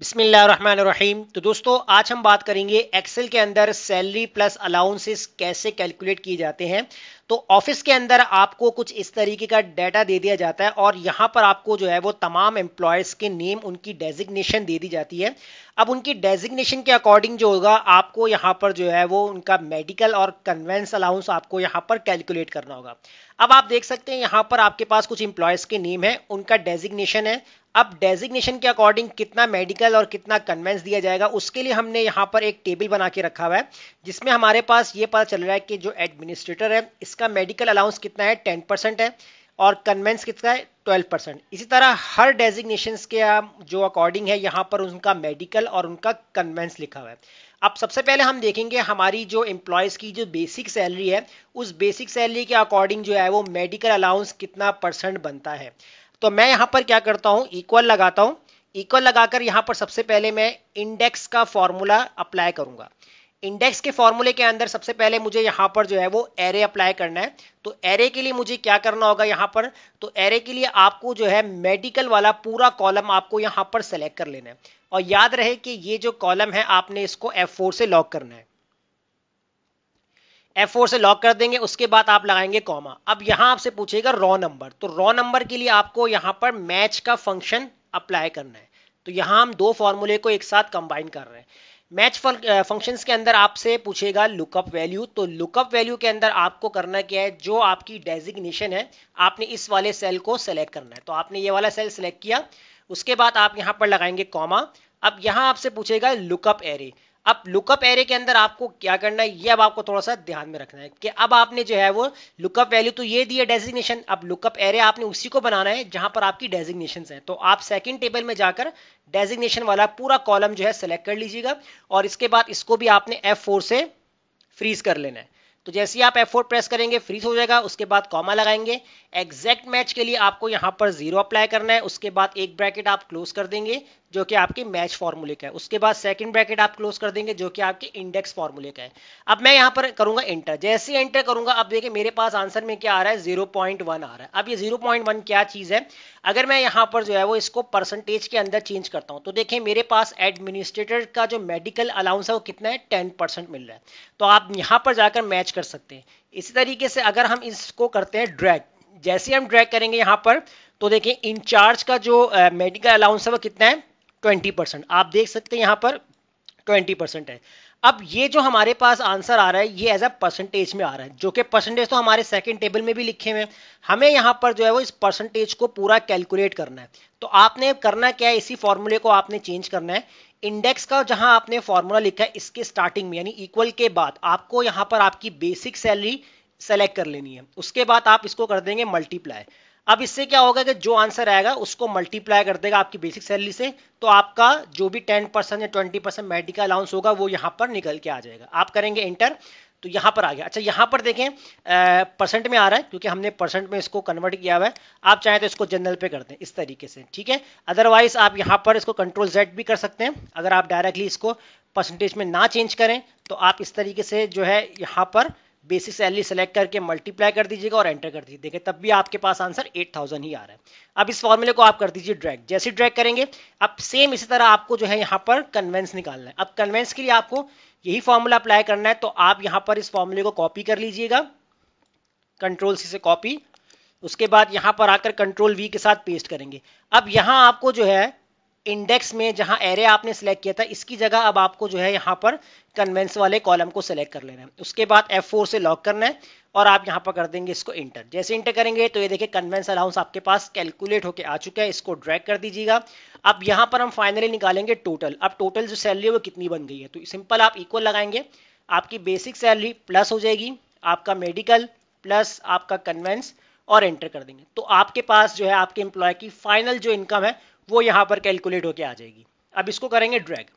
बिस्मिल्लाम तो दोस्तों आज हम बात करेंगे एक्सेल के अंदर सैलरी प्लस अलाउंसेस कैसे कैलकुलेट किए जाते हैं तो ऑफिस के अंदर आपको कुछ इस तरीके का डाटा दे दिया जाता है और यहाँ पर आपको जो है वो तमाम एम्प्लॉयज के नेम उनकी डेजिग्नेशन दे दी जाती है अब उनकी डेजिग्नेशन के अकॉर्डिंग जो होगा आपको यहाँ पर जो है वो उनका मेडिकल और कन्वेंस अलाउंस आपको यहाँ पर कैलकुलेट करना होगा अब आप देख सकते हैं यहाँ पर आपके पास कुछ इंप्लॉयज़ के नेम है उनका डेजिग्नेशन है अब डेजिग्नेशन के अकॉर्डिंग कितना मेडिकल और कितना कन्वेंस दिया जाएगा उसके लिए हमने यहाँ पर एक टेबल बना के रखा हुआ है जिसमें हमारे पास ये पता चल रहा है कि जो एडमिनिस्ट्रेटर है इसका मेडिकल अलाउंस कितना है टेन परसेंट है और कन्वेंस कितना है ट्वेल्व परसेंट इसी तरह हर डेजिग्नेशन के जो अकॉर्डिंग है यहाँ पर उनका मेडिकल और उनका कन्वेंस लिखा हुआ है अब सबसे पहले हम देखेंगे हमारी जो एम्प्लॉयज़ की जो बेसिक सैलरी है उस बेसिक सैलरी के अकॉर्डिंग जो है वो मेडिकल अलाउंस कितना परसेंट बनता है तो मैं यहां पर क्या करता हूं इक्वल लगाता हूं इक्वल लगाकर यहां पर सबसे पहले मैं इंडेक्स का फॉर्मूला अप्लाई करूंगा इंडेक्स के फॉर्मूले के अंदर सबसे पहले मुझे यहां पर जो है वो एरे अप्लाई करना है तो एरे के लिए मुझे क्या करना होगा यहां पर तो एरे के लिए आपको जो है मेडिकल वाला पूरा कॉलम आपको यहां पर सेलेक्ट कर लेना है और याद रहे कि ये जो कॉलम है आपने इसको F4 से लॉक करना है F4 से लॉक कर देंगे उसके बाद आप लगाएंगे कॉमा अब यहां आपसे पूछेगा रॉ नंबर तो रॉ नंबर के लिए आपको यहां पर मैच का फंक्शन अप्लाई करना है तो यहां हम दो फॉर्मूले को एक साथ कंबाइन कर रहे हैं मैच फंक्शंस के अंदर आपसे पूछेगा लुकअप वैल्यू तो लुकअप वैल्यू के अंदर आपको करना क्या है जो आपकी डेजिग्नेशन है आपने इस वाले सेल को सेलेक्ट करना है तो आपने ये वाला सेल सेलेक्ट किया उसके बाद आप यहाँ पर लगाएंगे कॉमा अब यहां आपसे पूछेगा लुकअप एरे अब लुकअप एरे के अंदर आपको क्या करना है ये अब आपको थोड़ा सा ध्यान में रखना है कि अब आपने जो है वो लुकअप वैल्यू तो ये दी है डेजिग्नेशन अब लुकअप एरे आपने उसी को बनाना है जहां पर आपकी डेजिग्नेशन है तो आप सेकंड टेबल में जाकर डेजिग्नेशन वाला पूरा कॉलम जो है सेलेक्ट कर लीजिएगा और इसके बाद इसको भी आपने एफ से फ्रीज कर लेना है तो जैसे ही आप F4 प्रेस करेंगे फ्रीज हो जाएगा उसके बाद कॉमा लगाएंगे एग्जैक्ट मैच के लिए आपको यहां पर जीरो अप्लाई करना है उसके बाद एक ब्रैकेट आप क्लोज कर देंगे जो कि आपकी मैच फॉर्मूले का है उसके बाद सेकंड ब्रैकेट आप क्लोज कर देंगे जो कि आपके इंडेक्स फॉर्मूले का है अब मैं यहां पर करूंगा एंटर जैसे ही एंटर करूंगा अब देखिए मेरे पास आंसर में क्या आ रहा है जीरो आ रहा है अब ये जीरो क्या चीज़ है अगर मैं यहां पर जो है वो इसको परसेंटेज के अंदर चेंज करता हूं तो देखिए मेरे पास एडमिनिस्ट्रेटर का जो मेडिकल अलाउंस है वो कितना है टेन परसेंट मिल रहा है तो आप यहां पर जाकर मैच कर सकते हैं इसी तरीके से अगर हम इसको करते हैं ड्रैग जैसे हम ड्रैग करेंगे यहां पर तो देखिए इंचार्ज का जो मेडिकल अलाउंस है वो कितना है ट्वेंटी परसेंट आप देख सकते हैं यहां पर ट्वेंटी परसेंट है अब ये जो हमारे पास आंसर आ रहा है ये एज अ परसेंटेज में आ रहा है जो कि परसेंटेज तो हमारे सेकंड टेबल में भी लिखे हुए हैं हमें यहां पर जो है वो इस परसेंटेज को पूरा कैलकुलेट करना है तो आपने करना क्या है इसी फॉर्मूले को आपने चेंज करना है इंडेक्स का जहां आपने फॉर्मूला लिखा है इसके स्टार्टिंग में यानी इक्वल के बाद आपको यहां पर आपकी बेसिक सैलरी सेलेक्ट कर लेनी है उसके बाद आप इसको कर देंगे मल्टीप्लाई अब इससे क्या होगा कि जो आंसर आएगा उसको मल्टीप्लाई कर देगा आपकी बेसिक सैलरी से तो आपका जो भी 10 परसेंट या 20 परसेंट मेडिकल अलाउंस होगा वो यहाँ पर निकल के आ जाएगा आप करेंगे इंटर तो यहाँ पर आ गया अच्छा यहाँ पर देखें परसेंट में आ रहा है क्योंकि हमने परसेंट में इसको कन्वर्ट किया हुआ है आप चाहें तो इसको जनरल पे कर दें इस तरीके से ठीक है अदरवाइज आप यहाँ पर इसको कंट्रोल जेड भी कर सकते हैं अगर आप डायरेक्टली इसको परसेंटेज में ना चेंज करें तो आप इस तरीके से जो है यहाँ पर बेसिक सैलरी सेलेक्ट करके मल्टीप्लाई कर दीजिएगा और एंटर कर दीजिए देखिए तब भी आपके पास आंसर 8000 ही आ रहा है अब इस फॉर्मूले को आप कर दीजिए ड्रैग जैसे ड्रैग करेंगे अब सेम इसी तरह आपको जो है यहाँ पर कन्वेंस निकालना है अब कन्वेंस के लिए आपको यही फॉर्मूला अप्लाई करना है तो आप यहाँ पर इस फॉर्मूले को कॉपी कर लीजिएगा कंट्रोल सी से कॉपी उसके बाद यहाँ पर आकर कंट्रोल वी के साथ पेस्ट करेंगे अब यहाँ आपको जो है इंडेक्स में जहां एरे आपने सेलेक्ट किया था इसकी जगह अब आपको जो है यहां पर कन्वेंस वाले कॉलम को सेलेक्ट कर लेना है उसके बाद F4 से लॉक करना है और आप यहां पर कर देंगे इसको इंटर जैसे इंटर करेंगे तो ये देखिए कन्वेंस अलाउंस आपके पास कैलकुलेट होकर आ चुका है इसको ड्रैग कर दीजिएगा अब यहां पर हम फाइनली निकालेंगे टोटल अब टोटल जो सैलरी है वो कितनी बन गई है तो सिंपल आप इक्वल लगाएंगे आपकी बेसिक सैलरी प्लस हो जाएगी आपका मेडिकल प्लस आपका कन्वेंस और एंटर कर देंगे तो आपके पास जो है आपके एम्प्लॉय की फाइनल जो इनकम है वो यहां पर कैलकुलेट होकर आ जाएगी अब इसको करेंगे ड्रैग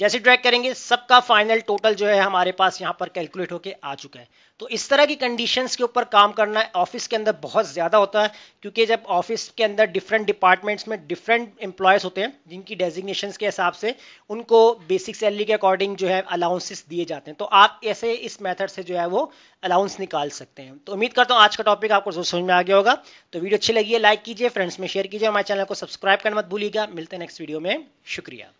जैसे ड्रैग करेंगे सबका फाइनल टोटल जो है हमारे पास यहाँ पर कैलकुलेट होके आ चुका है तो इस तरह की कंडीशंस के ऊपर काम करना ऑफिस के अंदर बहुत ज़्यादा होता है क्योंकि जब ऑफिस के अंदर डिफरेंट डिपार्टमेंट्स में डिफरेंट एम्प्लॉयज़ होते हैं जिनकी डेजिग्नेशन के हिसाब से उनको बेसिक सैलरी के अकॉर्डिंग जो है अलाउंसेस दिए जाते हैं तो आप ऐसे इस मैथड से जो है वो अलाउंस निकाल सकते हैं तो उम्मीद करता हूँ आज का टॉपिक आपको जरूर समझ में आ गया होगा तो वीडियो अच्छी लगी है लाइक कीजिए फ्रेंड्स में शेयर कीजिए हमारे चैनल को सब्सक्राइब करना मत भूलिएगा मिलते हैं नेक्स्ट वीडियो में शुक्रिया